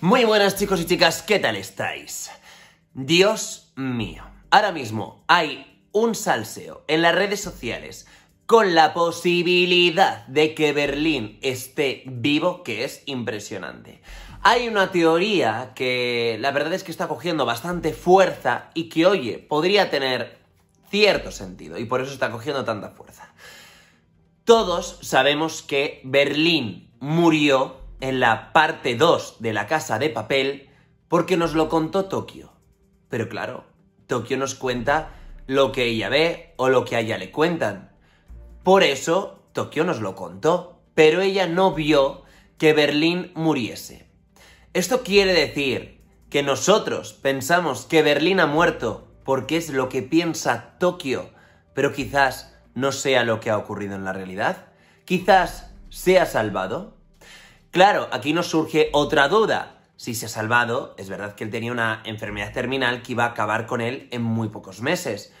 Muy buenas chicos y chicas, ¿qué tal estáis? Dios mío, ahora mismo hay un salseo en las redes sociales con la posibilidad de que Berlín esté vivo, que es impresionante. Hay una teoría que la verdad es que está cogiendo bastante fuerza y que, oye, podría tener cierto sentido y por eso está cogiendo tanta fuerza. Todos sabemos que Berlín murió en la parte 2 de la casa de papel porque nos lo contó Tokio. Pero claro, Tokio nos cuenta lo que ella ve o lo que a ella le cuentan. Por eso, Tokio nos lo contó, pero ella no vio que Berlín muriese. Esto quiere decir que nosotros pensamos que Berlín ha muerto porque es lo que piensa Tokio, pero quizás no sea lo que ha ocurrido en la realidad. Quizás se ha salvado. Claro, aquí nos surge otra duda. Si se ha salvado, es verdad que él tenía una enfermedad terminal que iba a acabar con él en muy pocos meses.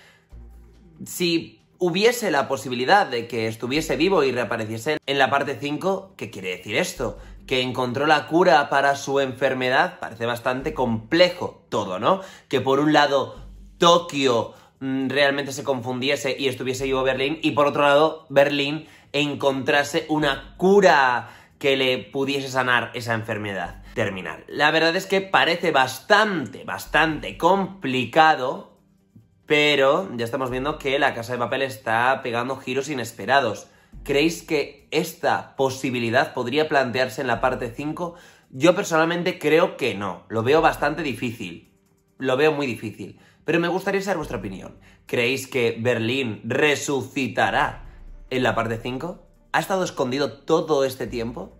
Si hubiese la posibilidad de que estuviese vivo y reapareciese en la parte 5, ¿qué quiere decir esto? Que encontró la cura para su enfermedad, parece bastante complejo todo, ¿no? Que por un lado Tokio mm, realmente se confundiese y estuviese vivo Berlín, y por otro lado Berlín encontrase una cura que le pudiese sanar esa enfermedad terminal. La verdad es que parece bastante, bastante complicado, pero ya estamos viendo que la casa de papel está pegando giros inesperados. ¿Creéis que esta posibilidad podría plantearse en la parte 5? Yo personalmente creo que no, lo veo bastante difícil, lo veo muy difícil, pero me gustaría saber vuestra opinión. ¿Creéis que Berlín resucitará en la parte 5? ha estado escondido todo este tiempo?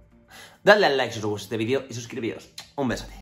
Dadle al like si os gusta este vídeo y suscribíos. Un besote.